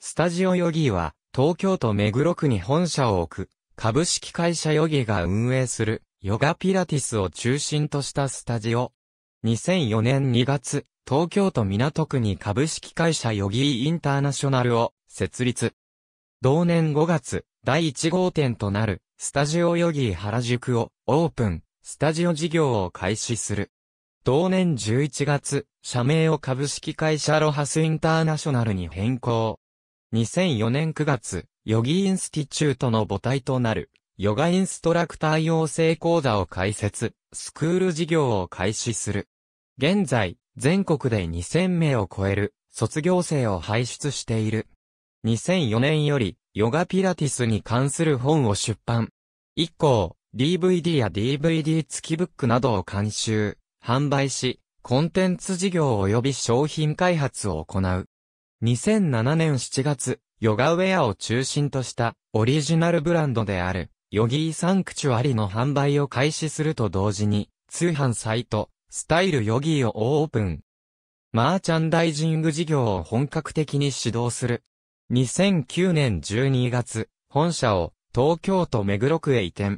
スタジオヨギーは、東京都目黒区に本社を置く、株式会社ヨギーが運営する、ヨガピラティスを中心としたスタジオ。2004年2月、東京都港区に株式会社ヨギーインターナショナルを設立。同年5月、第1号店となる、スタジオヨギー原宿をオープン、スタジオ事業を開始する。同年11月、社名を株式会社ロハスインターナショナルに変更。2004年9月、ヨギインスティチュートの母体となる、ヨガインストラクター養成講座を開設、スクール事業を開始する。現在、全国で2000名を超える、卒業生を輩出している。2004年より、ヨガピラティスに関する本を出版。以降、DVD や DVD 付きブックなどを監修、販売し、コンテンツ事業及び商品開発を行う。2007年7月、ヨガウェアを中心としたオリジナルブランドであるヨギーサンクチュアリの販売を開始すると同時に通販サイトスタイルヨギーをオープン。マーチャンダイジング事業を本格的に指導する。2009年12月、本社を東京都目黒区へ移転。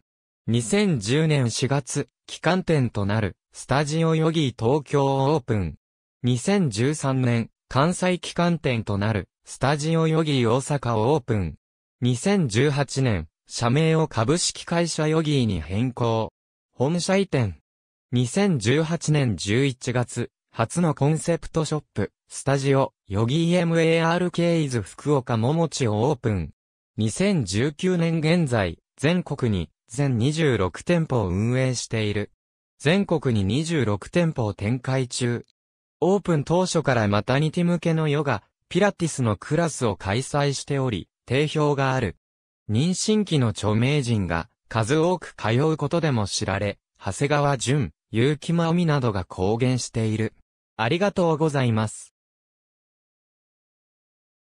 2010年4月、期間店となるスタジオヨギー東京をオープン。2013年、関西機関店となる、スタジオヨギー大阪をオープン。2018年、社名を株式会社ヨギーに変更。本社移転。2018年11月、初のコンセプトショップ、スタジオ、ヨギー MARK イズ福岡桃地をオープン。2019年現在、全国に全26店舗を運営している。全国に26店舗を展開中、オープン当初からマタニティ向けのヨガ、ピラティスのクラスを開催しており、定評がある。妊娠期の著名人が数多く通うことでも知られ、長谷川淳、結城まおみなどが公言している。ありがとうございます。